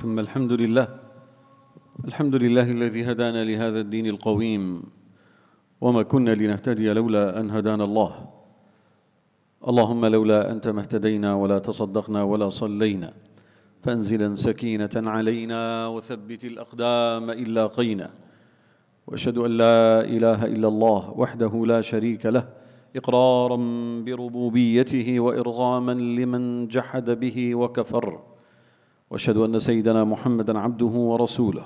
ثم الحمد لله الحمد لله الذي هدانا لهذا الدين القويم وما كنا لنهتدي لولا أن هدانا الله اللهم لولا أنت ما اهتدينا ولا تصدقنا ولا صلينا فانزلا سكينة علينا وثبت الأقدام ان لاقينا واشهد أن لا إله إلا الله وحده لا شريك له إقرارا بربوبيته وإرغاما لمن جحد به وكفر واشهد ان سيدنا محمدا عبده ورسوله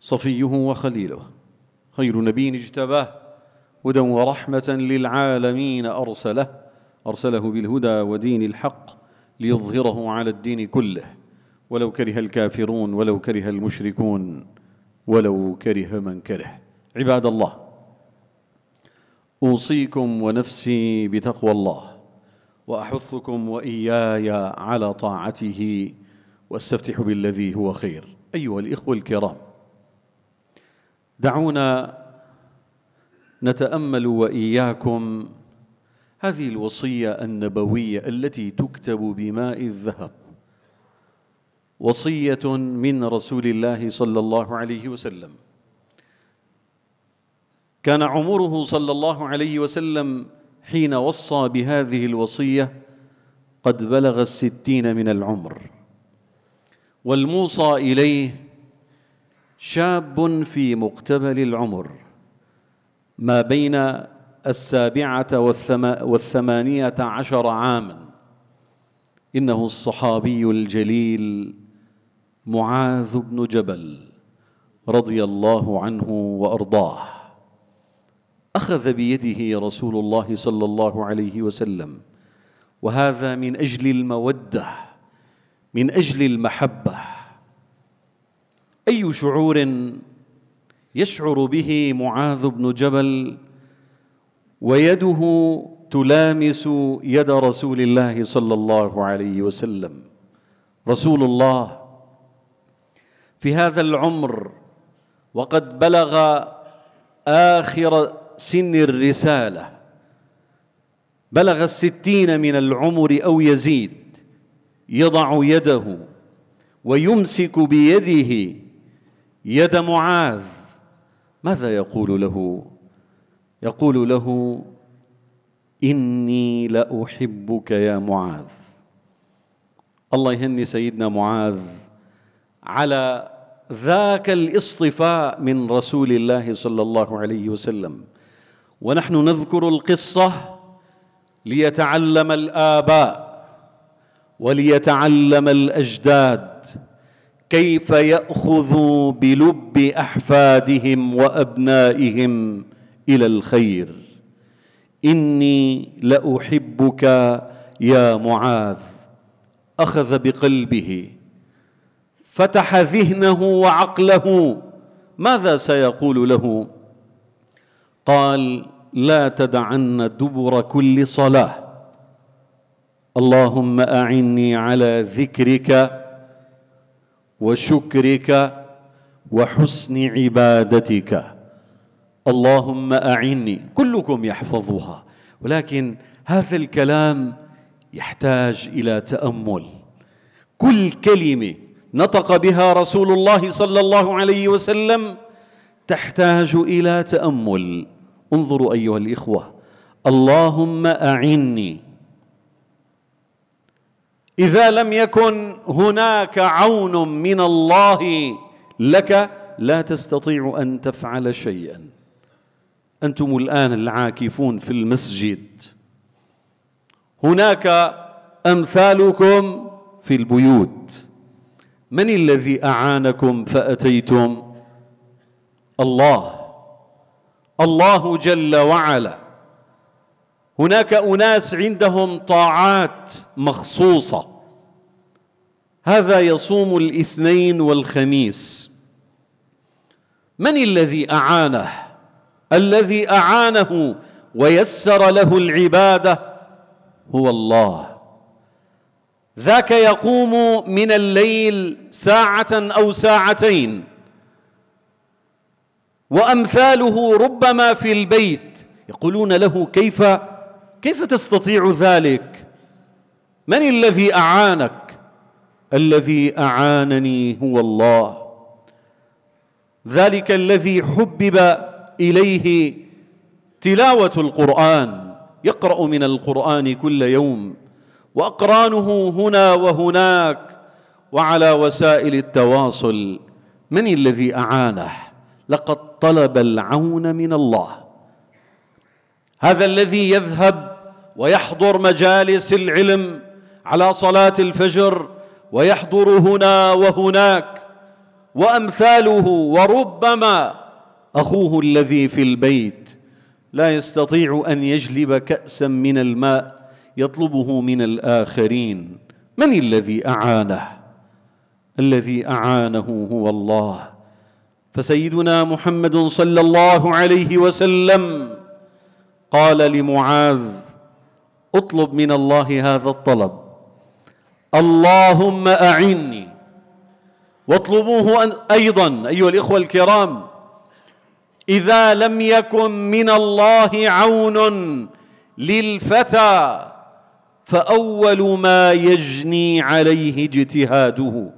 صفيه وخليله خير نبي اجتباه هدى ورحمه للعالمين ارسله ارسله بالهدى ودين الحق ليظهره على الدين كله ولو كره الكافرون ولو كره المشركون ولو كره من كره عباد الله اوصيكم ونفسي بتقوى الله واحثكم واياي على طاعته واستفتح بالذي هو خير أيها الإخوة الكرام دعونا نتأمل وإياكم هذه الوصية النبوية التي تكتب بماء الذهب وصية من رسول الله صلى الله عليه وسلم كان عمره صلى الله عليه وسلم حين وصى بهذه الوصية قد بلغ الستين من العمر والموصى إليه شاب في مقتبل العمر ما بين السابعة والثمانية عشر عاما إنه الصحابي الجليل معاذ بن جبل رضي الله عنه وأرضاه أخذ بيده رسول الله صلى الله عليه وسلم وهذا من أجل الموده من اجل المحبه اي شعور يشعر به معاذ بن جبل ويده تلامس يد رسول الله صلى الله عليه وسلم رسول الله في هذا العمر وقد بلغ اخر سن الرساله بلغ الستين من العمر او يزيد يضع يده ويمسك بيده يد معاذ ماذا يقول له يقول له اني لاحبك يا معاذ الله يهني سيدنا معاذ على ذاك الاصطفاء من رسول الله صلى الله عليه وسلم ونحن نذكر القصه ليتعلم الاباء وليتعلم الاجداد كيف ياخذوا بلب احفادهم وابنائهم الى الخير اني لاحبك يا معاذ اخذ بقلبه فتح ذهنه وعقله ماذا سيقول له قال لا تدعن دبر كل صلاه اللهم اعني على ذكرك وشكرك وحسن عبادتك اللهم اعني كلكم يحفظها ولكن هذا الكلام يحتاج الى تامل كل كلمه نطق بها رسول الله صلى الله عليه وسلم تحتاج الى تامل انظروا ايها الاخوه اللهم اعني اذا لم يكن هناك عون من الله لك لا تستطيع ان تفعل شيئا انتم الان العاكفون في المسجد هناك امثالكم في البيوت من الذي اعانكم فاتيتم الله الله جل وعلا هناك أناس عندهم طاعات مخصوصة هذا يصوم الاثنين والخميس من الذي أعانه الذي أعانه ويسر له العبادة هو الله ذاك يقوم من الليل ساعة أو ساعتين وأمثاله ربما في البيت يقولون له كيف كيف تستطيع ذلك من الذي اعانك الذي اعانني هو الله ذلك الذي حبب اليه تلاوه القران يقرا من القران كل يوم واقرانه هنا وهناك وعلى وسائل التواصل من الذي اعانه لقد طلب العون من الله هذا الذي يذهب ويحضر مجالس العلم على صلاة الفجر ويحضر هنا وهناك وأمثاله وربما أخوه الذي في البيت لا يستطيع أن يجلب كأسا من الماء يطلبه من الآخرين من الذي أعانه الذي أعانه هو الله فسيدنا محمد صلى الله عليه وسلم قال لمعاذ اطلب من الله هذا الطلب اللهم اعني واطلبوه ايضا ايها الاخوه الكرام اذا لم يكن من الله عون للفتى فاول ما يجني عليه اجتهاده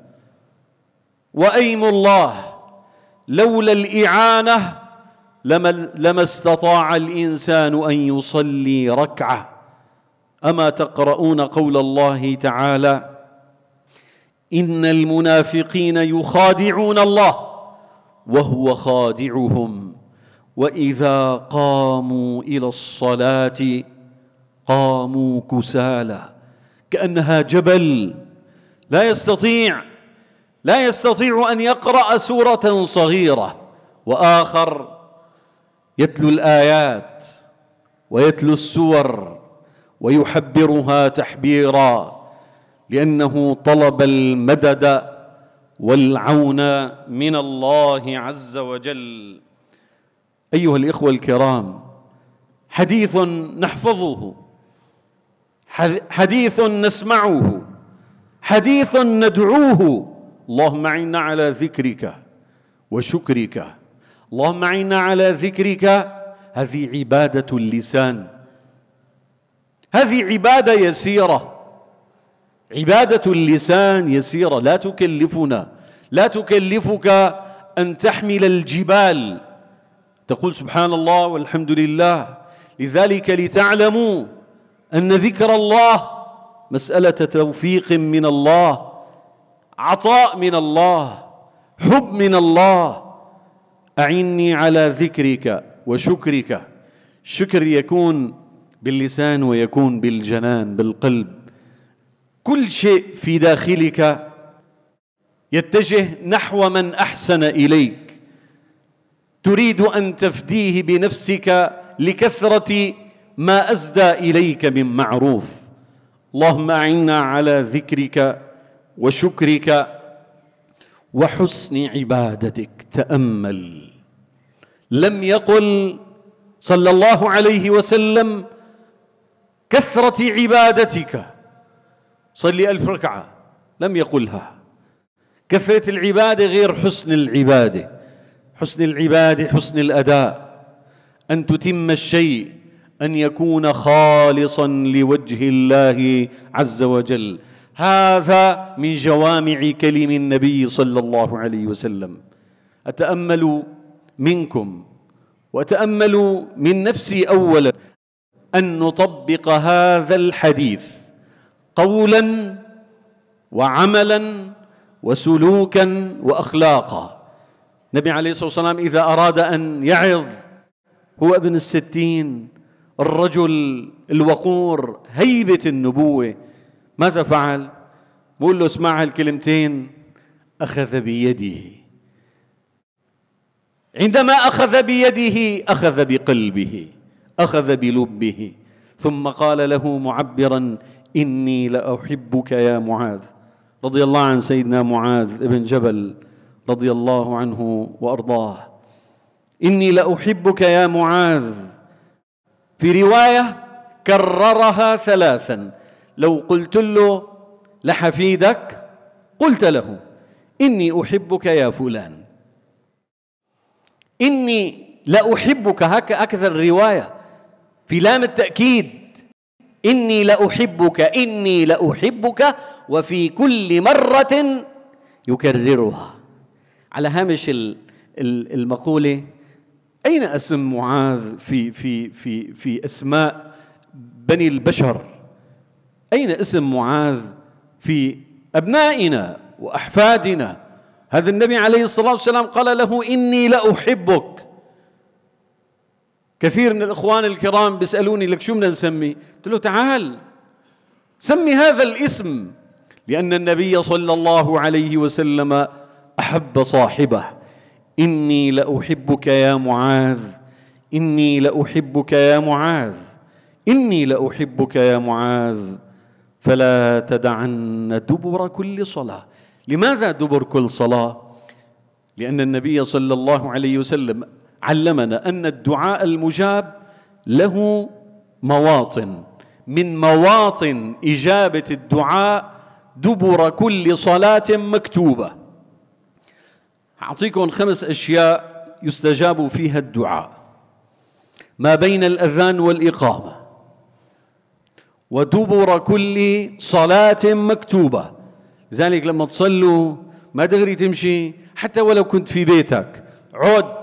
وايم الله لولا الاعانه لما, لما استطاع الإنسان أن يصلي ركعة أما تقرؤون قول الله تعالى إن المنافقين يخادعون الله وهو خادعهم وإذا قاموا إلى الصلاة قاموا كسالى كأنها جبل لا يستطيع لا يستطيع أن يقرأ سورة صغيرة وآخر يتلو الايات ويتلو السور ويحبرها تحبيرا لانه طلب المدد والعون من الله عز وجل ايها الاخوه الكرام حديث نحفظه حديث نسمعه حديث ندعوه اللهم اعنا على ذكرك وشكرك اللهم عنا على ذكرك هذه عبادة اللسان هذه عبادة يسيرة عبادة اللسان يسيرة لا تكلفنا لا تكلفك أن تحمل الجبال تقول سبحان الله والحمد لله لذلك لتعلموا أن ذكر الله مسألة توفيق من الله عطاء من الله حب من الله أعني على ذكرك وشكرك شكر يكون باللسان ويكون بالجنان بالقلب كل شيء في داخلك يتجه نحو من أحسن إليك تريد أن تفديه بنفسك لكثرة ما أسدى إليك من معروف اللهم أعنا على ذكرك وشكرك وحسن عبادتك تامل لم يقل صلى الله عليه وسلم كثره عبادتك صلي الف ركعه لم يقلها كثره العباده غير حسن العباده حسن العباده حسن الاداء ان تتم الشيء ان يكون خالصا لوجه الله عز وجل هذا من جوامع كلم النبي صلى الله عليه وسلم أتأمل منكم وأتأمل من نفسي أولا أن نطبق هذا الحديث قولا وعملا وسلوكا وأخلاقا النبي عليه الصلاة والسلام إذا أراد أن يعظ هو ابن الستين الرجل الوقور هيبة النبوة ماذا فعل بقول له اسمع الكلمتين أخذ بيده عندما أخذ بيده أخذ بقلبه أخذ بلبه ثم قال له معبرا إني لأحبك يا معاذ رضي الله عن سيدنا معاذ بن جبل رضي الله عنه وأرضاه إني لأحبك يا معاذ في رواية كررها ثلاثا لو قلت له لحفيدك قلت له إني أحبك يا فلان إني لأحبك هكا أكثر رواية في لام التأكيد إني لأحبك إني لأحبك وفي كل مرة يكررها على هامش المقولة أين اسم معاذ في في في في أسماء بني البشر أين اسم معاذ في أبنائنا وأحفادنا هذا النبي عليه الصلاة والسلام قال له إني لأحبك كثير من الإخوان الكرام بيسألوني لك شو بدنا نسمي قلت له تعال سمي هذا الاسم لأن النبي صلى الله عليه وسلم أحب صاحبه إني لأحبك يا معاذ إني لأحبك يا معاذ إني لأحبك يا معاذ فلا تدعن دبر كل صلاة لماذا دبر كل صلاة؟ لأن النبي صلى الله عليه وسلم علمنا أن الدعاء المجاب له مواطن من مواطن إجابة الدعاء دبر كل صلاة مكتوبة أعطيكم خمس أشياء يستجاب فيها الدعاء ما بين الأذان والإقامة ودبر كل صلاة مكتوبة لذلك لما تصلوا ما دغري تمشي حتى ولو كنت في بيتك عد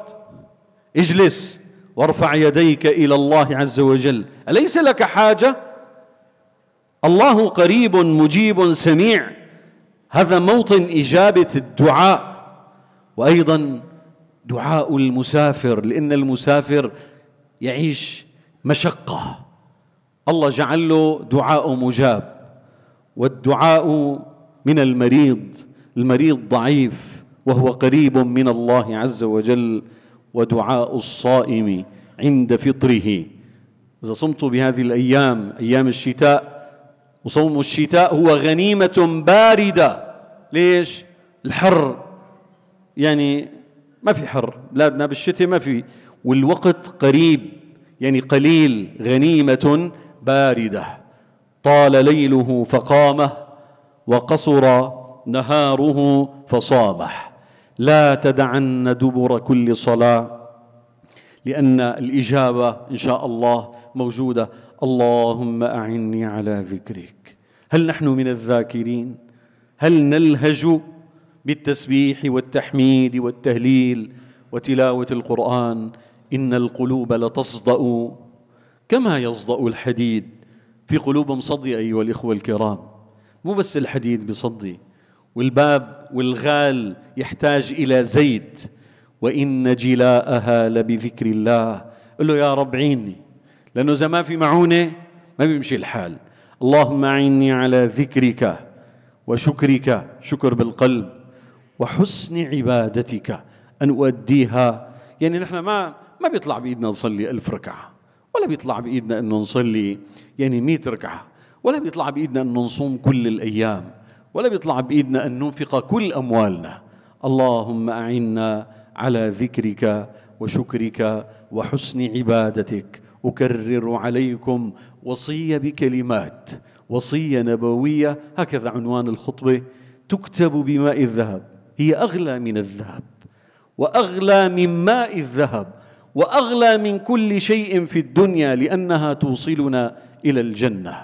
اجلس وارفع يديك إلى الله عز وجل أليس لك حاجة؟ الله قريب مجيب سميع هذا موطن إجابة الدعاء وأيضا دعاء المسافر لأن المسافر يعيش مشقة الله جعل له دعاء مجاب والدعاء من المريض المريض ضعيف وهو قريب من الله عز وجل ودعاء الصائم عند فطره إذا صمت بهذه الأيام أيام الشتاء وصوم الشتاء هو غنيمة باردة ليش؟ الحر يعني ما في حر بلادنا بالشتاء ما في والوقت قريب يعني قليل غنيمة بارده طال ليله فقامه وقصر نهاره فصامه لا تدعن دبر كل صلاه لان الاجابه ان شاء الله موجوده اللهم اعني على ذكرك هل نحن من الذاكرين هل نلهج بالتسبيح والتحميد والتهليل وتلاوه القران ان القلوب لتصدا كما يصدأ الحديد في قلوبهم صدي أيها الإخوة الكرام مو بس الحديد بصدي والباب والغال يحتاج إلى زيت وإن جلاءها لبذكر الله قل له يا رب عيني لأنه إذا ما في معونة ما بيمشي الحال اللهم أعني على ذكرك وشكرك شكر بالقلب وحسن عبادتك أن أؤديها يعني نحن ما ما بيطلع بإيدنا نصلي ألف ركعة ولا بيطلع بايدنا انه نصلي يعني 100 ركعه ولا بيطلع بايدنا انه نصوم كل الايام ولا بيطلع بايدنا ان ننفق كل اموالنا اللهم اعنا على ذكرك وشكرك وحسن عبادتك اكرر عليكم وصيه بكلمات وصيه نبويه هكذا عنوان الخطبه تكتب بماء الذهب هي اغلى من الذهب واغلى من ماء الذهب واغلى من كل شيء في الدنيا لانها توصلنا الى الجنه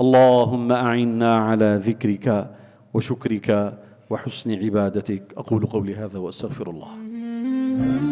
اللهم اعنا على ذكرك وشكرك وحسن عبادتك اقول قولي هذا واستغفر الله